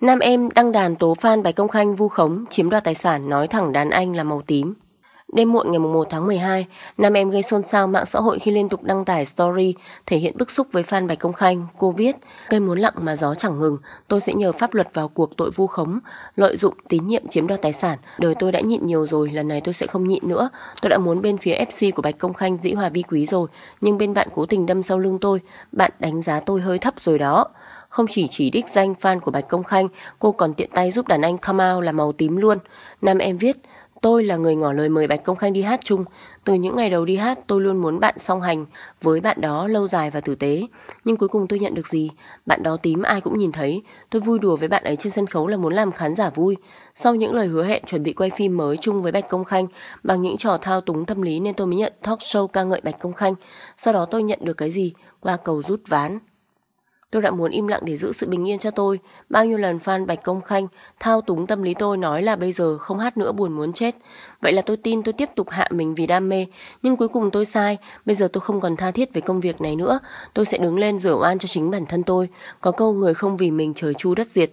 Nam em đăng đàn tố fan Bạch Công Khanh vu khống, chiếm đoạt tài sản nói thẳng đàn anh là màu tím. Đêm muộn ngày 1 tháng 12, nam em gây xôn xao mạng xã hội khi liên tục đăng tải story thể hiện bức xúc với fan Bạch Công Khanh. Cô viết, cây muốn lặng mà gió chẳng ngừng, tôi sẽ nhờ pháp luật vào cuộc tội vu khống, lợi dụng tín nhiệm chiếm đoạt tài sản. Đời tôi đã nhịn nhiều rồi, lần này tôi sẽ không nhịn nữa. Tôi đã muốn bên phía FC của Bạch Công Khanh dĩ hòa vi quý rồi, nhưng bên bạn cố tình đâm sau lưng tôi, bạn đánh giá tôi hơi thấp rồi đó. Không chỉ chỉ đích danh fan của Bạch Công Khanh, cô còn tiện tay giúp đàn anh come out là màu tím luôn. Nam em viết, tôi là người ngỏ lời mời Bạch Công Khanh đi hát chung. Từ những ngày đầu đi hát, tôi luôn muốn bạn song hành với bạn đó lâu dài và tử tế. Nhưng cuối cùng tôi nhận được gì? Bạn đó tím ai cũng nhìn thấy. Tôi vui đùa với bạn ấy trên sân khấu là muốn làm khán giả vui. Sau những lời hứa hẹn chuẩn bị quay phim mới chung với Bạch Công Khanh, bằng những trò thao túng tâm lý nên tôi mới nhận talk show ca ngợi Bạch Công Khanh. Sau đó tôi nhận được cái gì? Qua cầu rút ván. Tôi đã muốn im lặng để giữ sự bình yên cho tôi. Bao nhiêu lần fan Bạch Công Khanh thao túng tâm lý tôi nói là bây giờ không hát nữa buồn muốn chết. Vậy là tôi tin tôi tiếp tục hạ mình vì đam mê. Nhưng cuối cùng tôi sai. Bây giờ tôi không còn tha thiết về công việc này nữa. Tôi sẽ đứng lên rửa oan cho chính bản thân tôi. Có câu người không vì mình trời chu đất diệt.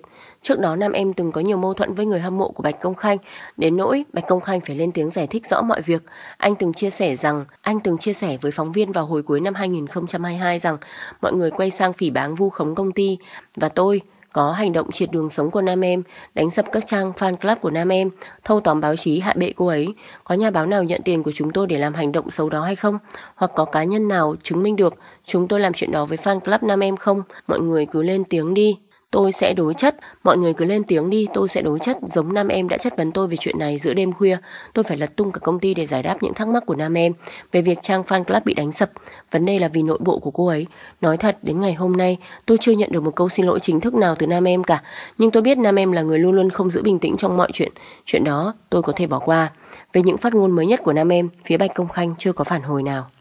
Trước đó nam em từng có nhiều mâu thuẫn với người hâm mộ của Bạch Công Khanh, đến nỗi Bạch Công Khanh phải lên tiếng giải thích rõ mọi việc. Anh từng chia sẻ rằng, anh từng chia sẻ với phóng viên vào hồi cuối năm 2022 rằng mọi người quay sang phỉ báng vu khống công ty và tôi có hành động triệt đường sống của Nam Em, đánh sập các trang fan club của Nam Em, thâu tóm báo chí hạ bệ cô ấy. Có nhà báo nào nhận tiền của chúng tôi để làm hành động xấu đó hay không? Hoặc có cá nhân nào chứng minh được chúng tôi làm chuyện đó với fan club Nam Em không? Mọi người cứ lên tiếng đi. Tôi sẽ đối chất, mọi người cứ lên tiếng đi, tôi sẽ đối chất giống nam em đã chất vấn tôi về chuyện này giữa đêm khuya. Tôi phải lật tung cả công ty để giải đáp những thắc mắc của nam em về việc trang fan club bị đánh sập. Vấn đề là vì nội bộ của cô ấy. Nói thật, đến ngày hôm nay, tôi chưa nhận được một câu xin lỗi chính thức nào từ nam em cả. Nhưng tôi biết nam em là người luôn luôn không giữ bình tĩnh trong mọi chuyện. Chuyện đó tôi có thể bỏ qua. Về những phát ngôn mới nhất của nam em, phía Bạch Công Khanh chưa có phản hồi nào.